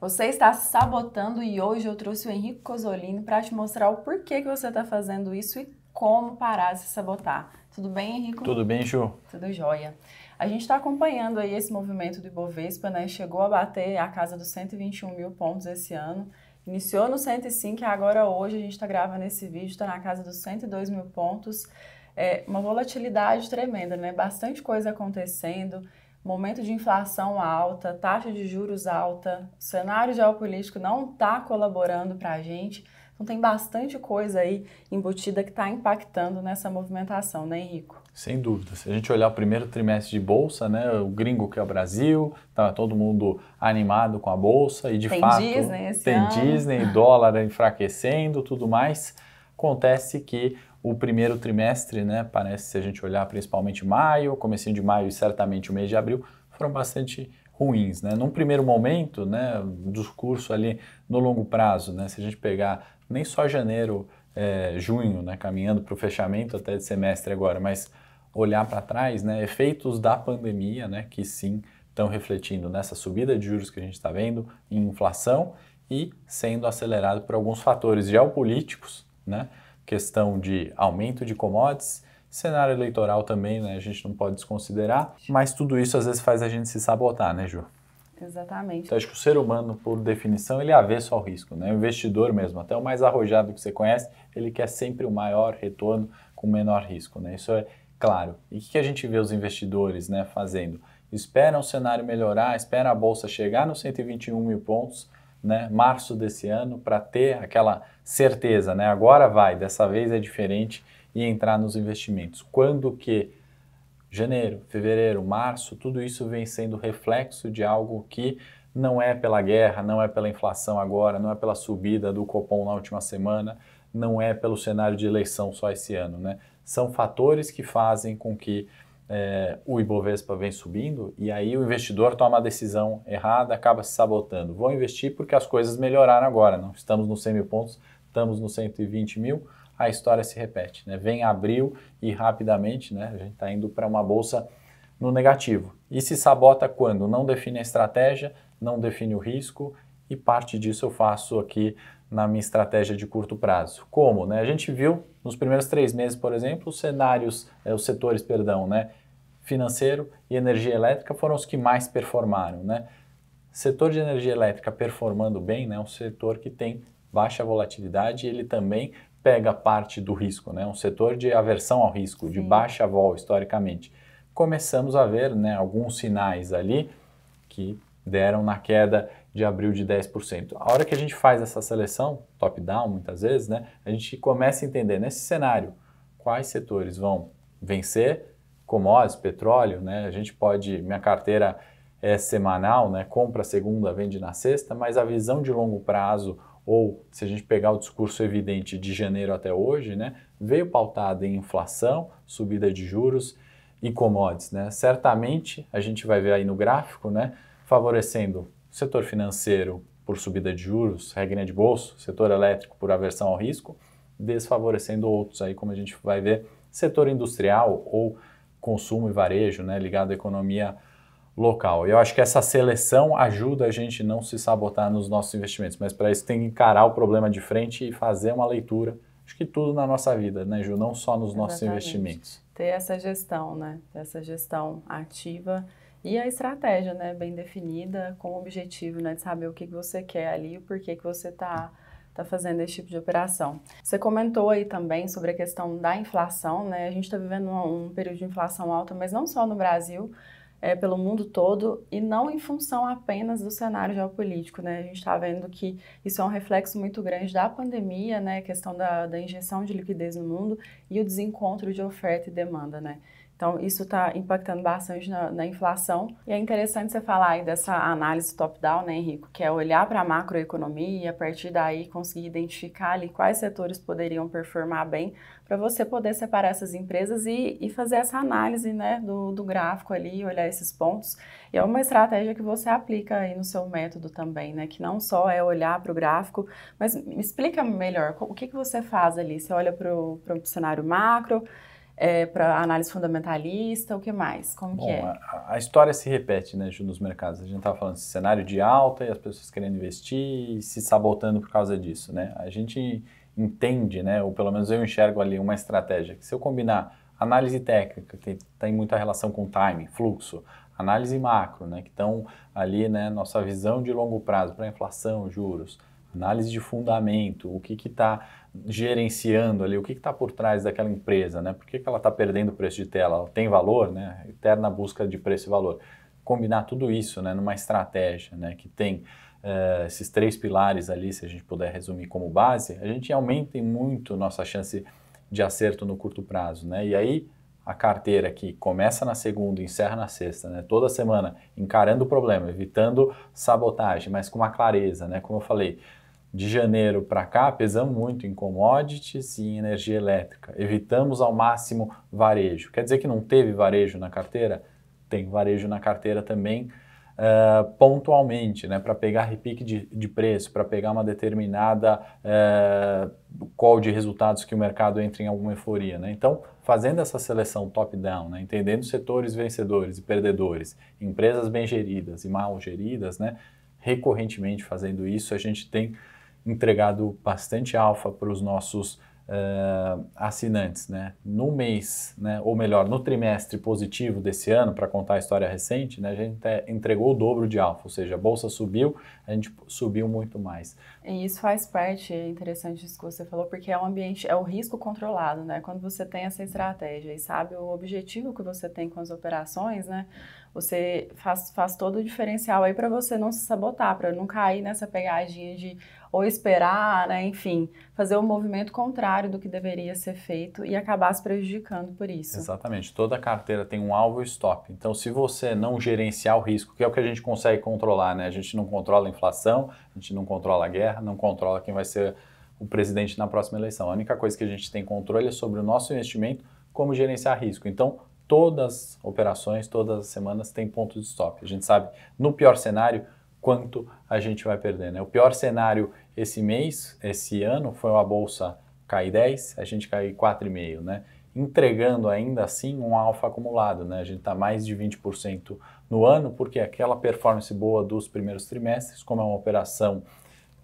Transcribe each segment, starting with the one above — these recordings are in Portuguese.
Você está se sabotando e hoje eu trouxe o Henrique Cosolino para te mostrar o porquê que você está fazendo isso e como parar de se sabotar. Tudo bem, Henrique? Tudo bem, Ju. Tudo jóia. A gente está acompanhando aí esse movimento do Ibovespa, né? Chegou a bater a casa dos 121 mil pontos esse ano. Iniciou no 105 e agora hoje a gente está gravando esse vídeo, está na casa dos 102 mil pontos. É uma volatilidade tremenda, né? Bastante coisa acontecendo momento de inflação alta, taxa de juros alta, o cenário geopolítico não está colaborando para a gente. Então tem bastante coisa aí embutida que está impactando nessa movimentação, né, Henrico? Sem dúvida. Se a gente olhar o primeiro trimestre de bolsa, né, o gringo que é o Brasil, tá todo mundo animado com a bolsa e de tem fato Disney esse tem ano. Disney, dólar enfraquecendo, tudo mais. Acontece que o primeiro trimestre, né, parece, se a gente olhar principalmente maio, comecinho de maio e certamente o mês de abril, foram bastante ruins, né? Num primeiro momento, né, discurso ali no longo prazo, né, se a gente pegar nem só janeiro, é, junho, né, caminhando para o fechamento até de semestre agora, mas olhar para trás, né, efeitos da pandemia, né, que sim estão refletindo nessa subida de juros que a gente está vendo, em inflação e sendo acelerado por alguns fatores geopolíticos, né, questão de aumento de commodities, cenário eleitoral também, né? A gente não pode desconsiderar, mas tudo isso às vezes faz a gente se sabotar, né, Ju? Exatamente. Então, acho que o ser humano, por definição, ele é avesso ao risco, né? O investidor mesmo, até o mais arrojado que você conhece, ele quer sempre o maior retorno com menor risco, né? Isso é claro. E o que a gente vê os investidores né, fazendo? Esperam o cenário melhorar, esperam a bolsa chegar nos 121 mil pontos, né, março desse ano, para ter aquela certeza, né, agora vai, dessa vez é diferente e entrar nos investimentos. Quando que janeiro, fevereiro, março, tudo isso vem sendo reflexo de algo que não é pela guerra, não é pela inflação agora, não é pela subida do Copom na última semana, não é pelo cenário de eleição só esse ano, né? São fatores que fazem com que é, o Ibovespa vem subindo e aí o investidor toma a decisão errada, acaba se sabotando. Vou investir porque as coisas melhoraram agora, não estamos nos 100 mil pontos, estamos nos 120 mil, a história se repete. Né? Vem abril e rapidamente né, a gente está indo para uma bolsa no negativo. E se sabota quando? Não define a estratégia, não define o risco e parte disso eu faço aqui na minha estratégia de curto prazo. Como? Né? A gente viu nos primeiros três meses, por exemplo, os cenários, eh, os setores, perdão, né, financeiro e energia elétrica foram os que mais performaram, né? Setor de energia elétrica performando bem, né, é um setor que tem baixa volatilidade, ele também pega parte do risco, né? Um setor de aversão ao risco, de baixa vol historicamente. Começamos a ver, né, alguns sinais ali que deram na queda de abril de 10%. A hora que a gente faz essa seleção, top-down muitas vezes, né, a gente começa a entender nesse cenário quais setores vão vencer, commodities, petróleo, né, a gente pode, minha carteira é semanal, né, compra segunda, vende na sexta, mas a visão de longo prazo ou se a gente pegar o discurso evidente de janeiro até hoje, né, veio pautada em inflação, subida de juros e commodities. Né? Certamente a gente vai ver aí no gráfico, né, favorecendo setor financeiro por subida de juros, regra de bolso, setor elétrico por aversão ao risco, desfavorecendo outros aí, como a gente vai ver, setor industrial ou consumo e varejo, né, ligado à economia local. E eu acho que essa seleção ajuda a gente não se sabotar nos nossos investimentos, mas para isso tem que encarar o problema de frente e fazer uma leitura. Acho que tudo na nossa vida, né, Ju? Não só nos Exatamente. nossos investimentos. Ter essa gestão, né? Ter essa gestão ativa e a estratégia, né, bem definida, com o objetivo, né, de saber o que, você quer ali, o porquê que você está tá fazendo esse tipo de operação. Você comentou aí também sobre a questão da inflação, né? A gente está vivendo um, um, período de inflação alta, mas não só no Brasil, é, pelo mundo todo e não em função apenas do cenário geopolítico, né? A gente está vendo que isso é um reflexo muito grande da pandemia, né? A questão da, da injeção de liquidez no mundo e o desencontro de oferta e demanda, né? Então, isso está impactando bastante na, na, inflação. E é interessante você falar aí dessa análise top-down, né, Henrico? Que é olhar para a macroeconomia e, a partir daí, conseguir identificar ali quais setores poderiam performar bem para você poder separar essas empresas e, e fazer essa análise, né, do, do gráfico ali, olhar esses pontos. E é uma estratégia que você aplica aí no seu método também, né? Que não só é olhar para o gráfico, mas me explica melhor o que, que você faz ali. Você olha para o cenário macro é, para análise fundamentalista, o que mais? Como Bom, que é? A, a, história se repete, né, Ju, nos mercados. A gente estava falando desse cenário de alta e as pessoas querendo investir e se sabotando por causa disso, né? A gente entende, né, ou pelo menos eu enxergo ali uma estratégia que se eu combinar análise técnica, que tem muita relação com time, fluxo, análise macro, né, que estão ali, né, nossa visão de longo prazo para inflação, juros, análise de fundamento, o que está gerenciando ali, o que está por trás daquela empresa, né? Por que, que ela está perdendo o preço de tela? Ela tem valor, né? Eterna busca de preço e valor. Combinar tudo isso né, numa estratégia né, que tem uh, esses três pilares ali, se a gente puder resumir como base, a gente aumenta muito nossa chance de acerto no curto prazo. Né? E aí a carteira que começa na segunda e encerra na sexta, né? toda semana encarando o problema, evitando sabotagem, mas com uma clareza, né? como eu falei, de janeiro para cá, pesamos muito em commodities e em energia elétrica. Evitamos ao máximo varejo. Quer dizer que não teve varejo na carteira? Tem varejo na carteira também, uh, pontualmente, né, para pegar repique de, de preço, para pegar uma determinada uh, eh, call de resultados que o mercado entra em alguma euforia. Né? Então, fazendo essa seleção top-down, né, entendendo setores vencedores e perdedores, empresas bem geridas e mal geridas, né, recorrentemente fazendo isso, a gente tem entregado bastante alfa para os nossos uh, assinantes, né? No mês, né? Ou melhor, no trimestre positivo desse ano, para contar a história recente, né? A gente entregou o dobro de alfa, ou seja, a bolsa subiu, a gente subiu muito mais. E isso faz parte, é interessante isso que você falou, porque é um ambiente, é o risco controlado, né? Quando você tem essa estratégia e sabe o objetivo que você tem com as operações, né? Você faz, faz todo o diferencial aí para você não se sabotar, para não cair nessa pegadinha de ou esperar, né? enfim, fazer o um movimento contrário do que deveria ser feito e acabar se prejudicando por isso. Exatamente. Toda carteira tem um alvo e stop. Então, se você não gerenciar o risco, que é o que a gente consegue controlar, né? A gente não controla a inflação, a gente não controla a guerra, não controla quem vai ser o presidente na próxima eleição. A única coisa que a gente tem controle é sobre o nosso investimento, como gerenciar risco. Então, todas as operações, todas as semanas tem ponto de stop. A gente sabe, no pior cenário, quanto a gente vai perder. Né? O pior cenário esse mês, esse ano, foi a bolsa cair 10, a gente cair 4,5, né? entregando ainda assim um alfa acumulado. Né? A gente está mais de 20% no ano, porque aquela performance boa dos primeiros trimestres, como é uma operação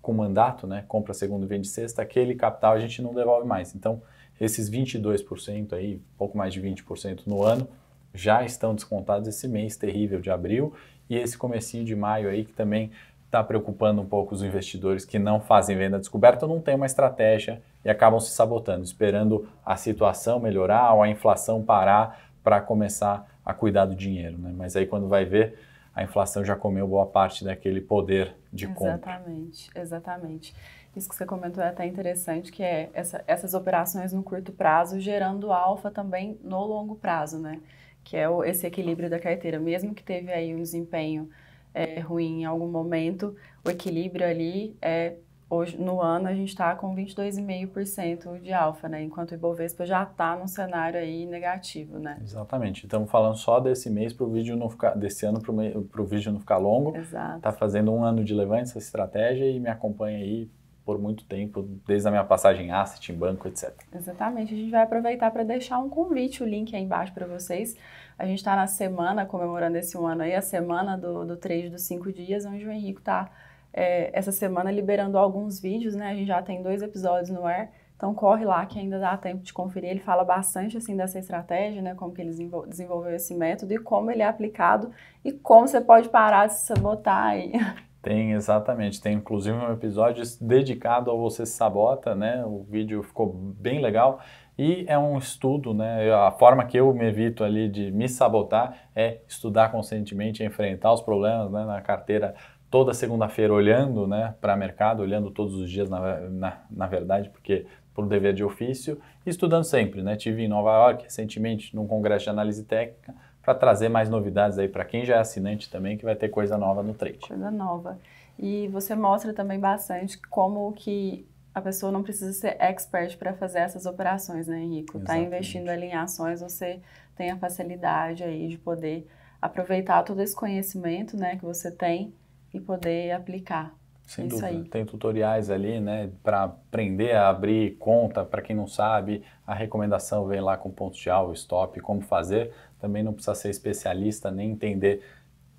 com mandato, né? compra segundo, vende sexta, aquele capital a gente não devolve mais. Então, esses 22% aí, pouco mais de 20% no ano, já estão descontados esse mês terrível de abril e esse comecinho de maio aí que também está preocupando um pouco os investidores que não fazem venda descoberta, não tem uma estratégia e acabam se sabotando, esperando a situação melhorar ou a inflação parar para começar a cuidar do dinheiro, né? Mas aí quando vai ver, a inflação já comeu boa parte daquele poder de compra. Exatamente, exatamente. Isso que você comentou é até interessante, que é essa, essas operações no curto prazo gerando alfa também no longo prazo, né? que é esse equilíbrio da carteira. Mesmo que teve aí um desempenho é, ruim em algum momento, o equilíbrio ali é hoje no ano a gente está com 22,5% de alfa, né? Enquanto o Ibovespa já está num cenário aí negativo, né? Exatamente. Estamos falando só desse mês para o vídeo não ficar, desse ano para o vídeo não ficar longo. Exato. Tá fazendo um ano de levante essa estratégia e me acompanha aí por muito tempo, desde a minha passagem em asset, em banco, etc. Exatamente. A gente vai aproveitar para deixar um convite, o link aí embaixo para vocês. A gente está na semana, comemorando esse um ano aí, a semana do, do 3 dos 5 dias, onde o Henrique está é, essa semana liberando alguns vídeos, né? A gente já tem dois episódios no ar. Então corre lá que ainda dá tempo de conferir. Ele fala bastante assim dessa estratégia, né? Como que ele desenvolveu esse método e como ele é aplicado e como você pode parar de se sabotar aí. Tem, exatamente. Tem inclusive um episódio dedicado ao Você Se Sabota, né? O vídeo ficou bem legal. E é um estudo, né? A forma que eu me evito ali de me sabotar é estudar conscientemente, enfrentar os problemas né? na carteira toda segunda-feira, olhando né, para o mercado, olhando todos os dias, na, na, na verdade, porque por dever de ofício, e estudando sempre. Né? Tive em Nova York recentemente num congresso de análise técnica para trazer mais novidades aí para quem já é assinante também, que vai ter coisa nova no trade. Coisa nova. E você mostra também bastante como que a pessoa não precisa ser expert para fazer essas operações, né, Henrico? Está investindo ali em ações, você tem a facilidade aí de poder aproveitar todo esse conhecimento, né, que você tem e poder aplicar. Sem é Isso dúvida. Aí. Tem tutoriais ali, né, para aprender a abrir conta, para quem não sabe, a recomendação vem lá com ponto de alvo, stop, como fazer, também não precisa ser especialista nem entender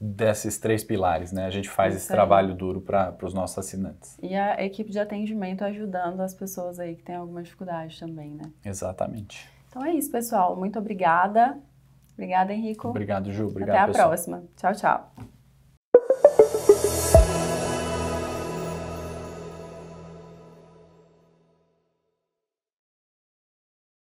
desses três pilares, né? A gente faz Isso esse aí. trabalho duro para os nossos assinantes. E a equipe de atendimento ajudando as pessoas aí que têm alguma dificuldade também, né? Exatamente. Então é isso, pessoal. Muito obrigada. Obrigada, Henrico. Obrigado, Ju. Obrigado, Até a pessoal. próxima. Tchau, tchau.